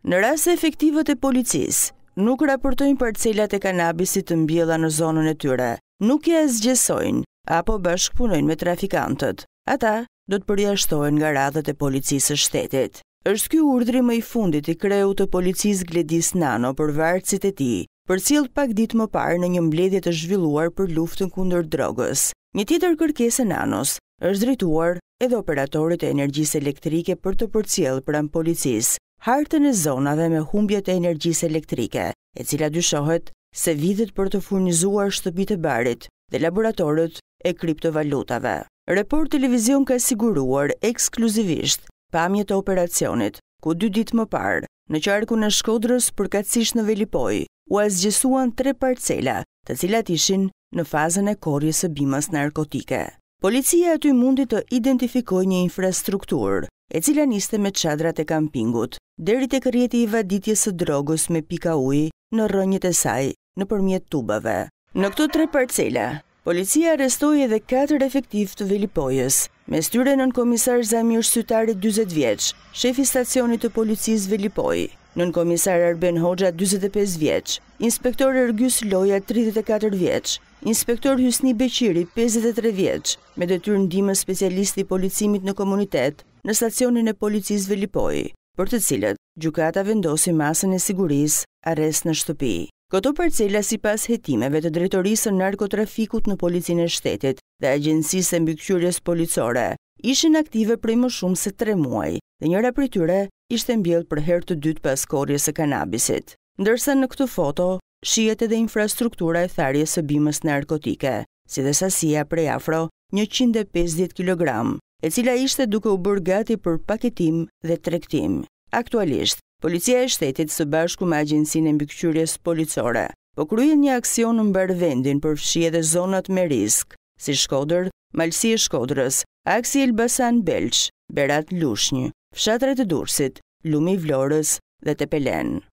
Në rrasë efektivët e policisë, nuk raportojnë për cilat e kanabisit të mbjela në zonën e tyre, nuk e zgjesojnë, apo bashkëpunojnë me trafikantët. Ata do të përjashtojnë nga radhët e policisë shtetit. është kjo urdri më i fundit i kreu të policisë Gledis Nano për vartësit e ti, për cilë pak ditë më parë në një mbledhje të zhvilluar për luftën kundër drogës. Një tjetër kërkesë Nanos është drejtuar edhe operatorit e energjisë elektrike për të përcjellë pranë policisë hartën e zonave me humbjet e energjisë elektrike, e cila dyshohet se vidhet për të furnizuar shtëpit e barit dhe laboratorët e kriptovalutave. Report Televizion ka siguruar ekskluzivisht pamjet të operacionit, ku dy ditë më parë, në qarkun e shkodrës katsisht në Velipoj, u asgjësuan tre parcela, të cilat ishin në fazën e korjes së bimës narkotike. Policia aty mundi të identifikojë një infrastrukturë e cila niste me qadrat e kampingut, deri të kërjeti i vaditjes së drogës me pika ujë në rënjët e saj në përmjet tubave. Në këto tre parcela, policia arestoj edhe 4 efektiv të Velipojës, me styre nën komisar Zamir Sytari 20 vjeq, shefi stacionit të policis Velipoj, nën komisar Arben Hoxha 25 vjeq, inspektor Ergjus Loja 34 vjeq, inspektor Hysni Beqiri 53 vjeq, me dëtyrë ndimë specialisti policimit në komunitet, në stacionin e policisë Velipoj, për të cilët gjukata vendosi masën e siguris, arrest në shtëpi. Këto parcela si pas hetimeve të drejtorisë në narkotrafikut në policinë e shtetit dhe agjensisë e mbykqyres policore, ishin aktive prej më shumë se tre muaj, dhe njëra për tyre ishte mbjellë për her të dytë pas korjes e kanabisit. Ndërsa në këtë foto, shijet edhe infrastruktura e tharjes e bimës narkotike, si dhe sasia prej afro 150 kg, e cila ishte duke u bërë gati për paketim dhe trektim. Aktualisht, policia e shtetit së bashku me agjensin e mbikëqyrjes policore, po kryen një aksion në mbërë vendin për fshie dhe zonat me risk, si Shkodër, Malsi e Shkodrës, Aksi Elbasan Belç, Berat Lushnjë, fshatret e Dursit, Lumi Vlorës dhe Tepelenë.